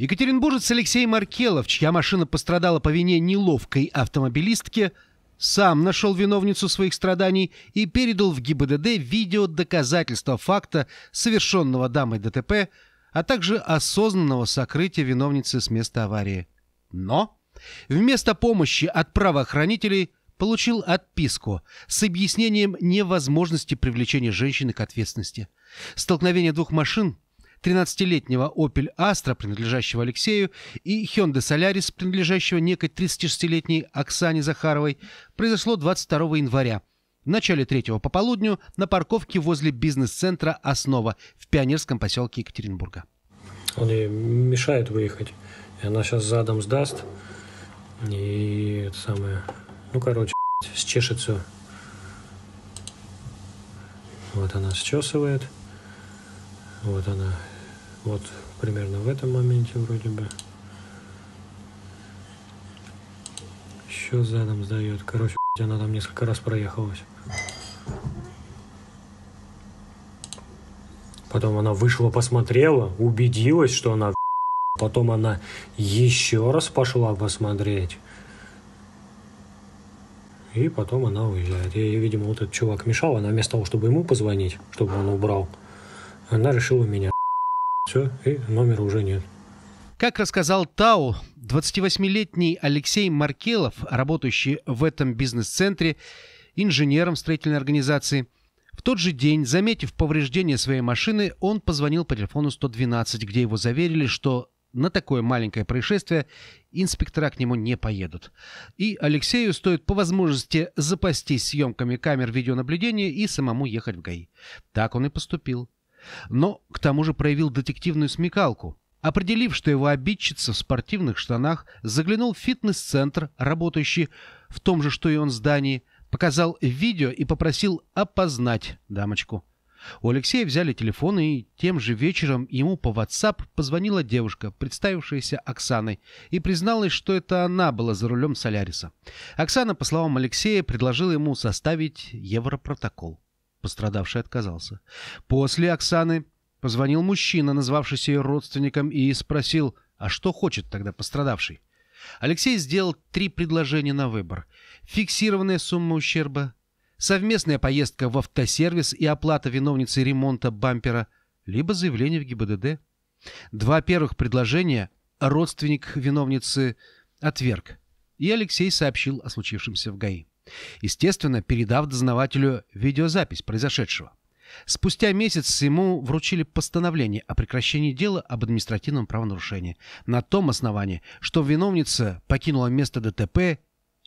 Екатеринбуржец Алексей Маркелов, чья машина пострадала по вине неловкой автомобилистки, сам нашел виновницу своих страданий и передал в ГИБДД видео доказательства факта совершенного дамой ДТП, а также осознанного сокрытия виновницы с места аварии. Но вместо помощи от правоохранителей получил отписку с объяснением невозможности привлечения женщины к ответственности. Столкновение двух машин 13-летнего Opel Astra, принадлежащего Алексею, и Hyundai Solaris, принадлежащего некой 36-летней Оксане Захаровой, произошло 22 января. В начале третьего по полудню на парковке возле бизнес-центра «Основа» в пионерском поселке Екатеринбурга. Он ей мешает выехать. И она сейчас задом сдаст. И это самое... Ну, короче, счешет все. Вот она счесывает. Вот она. Вот примерно в этом моменте вроде бы. Еще задом сдает. Короче, она там несколько раз проехалась. Потом она вышла, посмотрела, убедилась, что она Потом она еще раз пошла посмотреть. И потом она уезжает. И, видимо, вот этот чувак мешал, она вместо того, чтобы ему позвонить, чтобы он убрал, она решила меня. Все, и номера уже нет. Как рассказал Тау, 28-летний Алексей Маркелов, работающий в этом бизнес-центре, инженером строительной организации, в тот же день, заметив повреждение своей машины, он позвонил по телефону 112, где его заверили, что на такое маленькое происшествие инспектора к нему не поедут. И Алексею стоит по возможности запастись съемками камер видеонаблюдения и самому ехать в ГАИ. Так он и поступил. Но к тому же проявил детективную смекалку, определив, что его обидчица в спортивных штанах заглянул в фитнес-центр, работающий в том же, что и он здании, показал видео и попросил опознать дамочку. У Алексея взяли телефон, и тем же вечером ему по WhatsApp позвонила девушка, представившаяся Оксаной, и призналась, что это она была за рулем Соляриса. Оксана, по словам Алексея, предложила ему составить европротокол. Пострадавший отказался. После Оксаны позвонил мужчина, назвавшийся ее родственником, и спросил, а что хочет тогда пострадавший. Алексей сделал три предложения на выбор. Фиксированная сумма ущерба, совместная поездка в автосервис и оплата виновницы ремонта бампера, либо заявление в ГИБДД. Два первых предложения родственник виновницы отверг, и Алексей сообщил о случившемся в ГАИ. Естественно, передав дознавателю видеозапись произошедшего. Спустя месяц ему вручили постановление о прекращении дела об административном правонарушении на том основании, что виновница покинула место ДТП,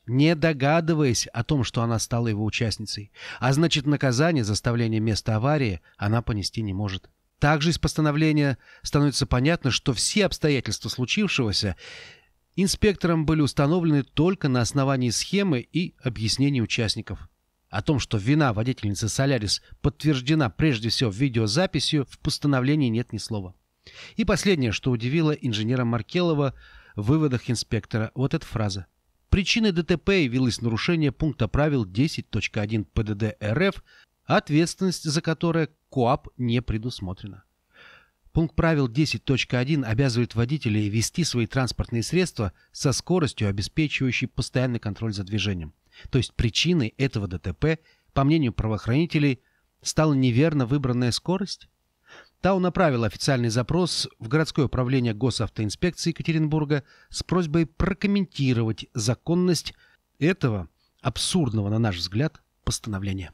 не догадываясь о том, что она стала его участницей, а значит наказание за оставление места аварии она понести не может. Также из постановления становится понятно, что все обстоятельства случившегося Инспекторам были установлены только на основании схемы и объяснений участников. О том, что вина водительницы «Солярис» подтверждена прежде всего видеозаписью, в постановлении нет ни слова. И последнее, что удивило инженера Маркелова в выводах инспектора, вот эта фраза. Причиной ДТП явилось нарушение пункта правил 10.1 ПДД РФ, ответственность за которое КОАП не предусмотрена. Пункт правил 10.1 обязывает водителей вести свои транспортные средства со скоростью, обеспечивающей постоянный контроль за движением. То есть причиной этого ДТП, по мнению правоохранителей, стала неверно выбранная скорость? ТАУ направил официальный запрос в городское управление госавтоинспекции Екатеринбурга с просьбой прокомментировать законность этого абсурдного, на наш взгляд, постановления.